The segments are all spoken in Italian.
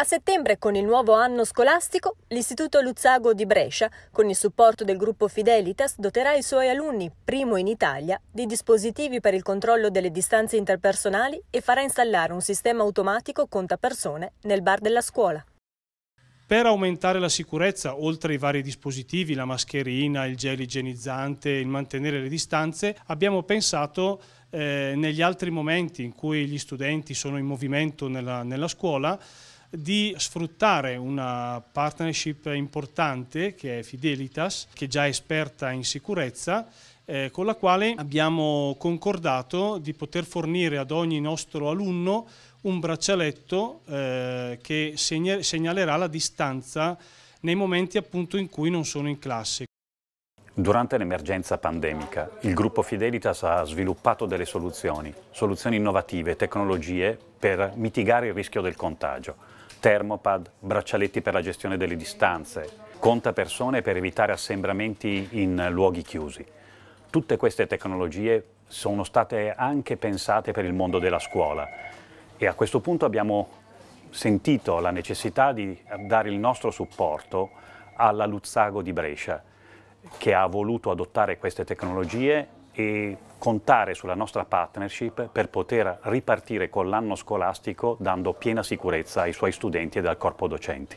A settembre, con il nuovo anno scolastico, l'Istituto Luzzago di Brescia, con il supporto del gruppo Fidelitas, doterà i suoi alunni, primo in Italia, di dispositivi per il controllo delle distanze interpersonali e farà installare un sistema automatico contapersone nel bar della scuola. Per aumentare la sicurezza, oltre ai vari dispositivi, la mascherina, il gel igienizzante, il mantenere le distanze, abbiamo pensato eh, negli altri momenti in cui gli studenti sono in movimento nella, nella scuola, di sfruttare una partnership importante che è Fidelitas, che è già esperta in sicurezza, eh, con la quale abbiamo concordato di poter fornire ad ogni nostro alunno un braccialetto eh, che segnalerà la distanza nei momenti appunto in cui non sono in classe. Durante l'emergenza pandemica, il gruppo Fidelitas ha sviluppato delle soluzioni, soluzioni innovative, tecnologie per mitigare il rischio del contagio. Termopad, braccialetti per la gestione delle distanze, conta persone per evitare assembramenti in luoghi chiusi. Tutte queste tecnologie sono state anche pensate per il mondo della scuola e a questo punto abbiamo sentito la necessità di dare il nostro supporto alla Luzzago di Brescia che ha voluto adottare queste tecnologie e contare sulla nostra partnership per poter ripartire con l'anno scolastico dando piena sicurezza ai suoi studenti e al corpo docenti.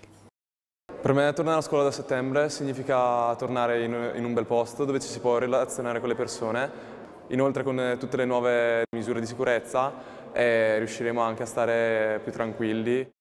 Per me tornare a scuola da settembre significa tornare in, un bel posto dove ci si può relazionare con le persone, inoltre con eh, tutte le nuove misure di sicurezza eh, riusciremo anche a stare più tranquilli.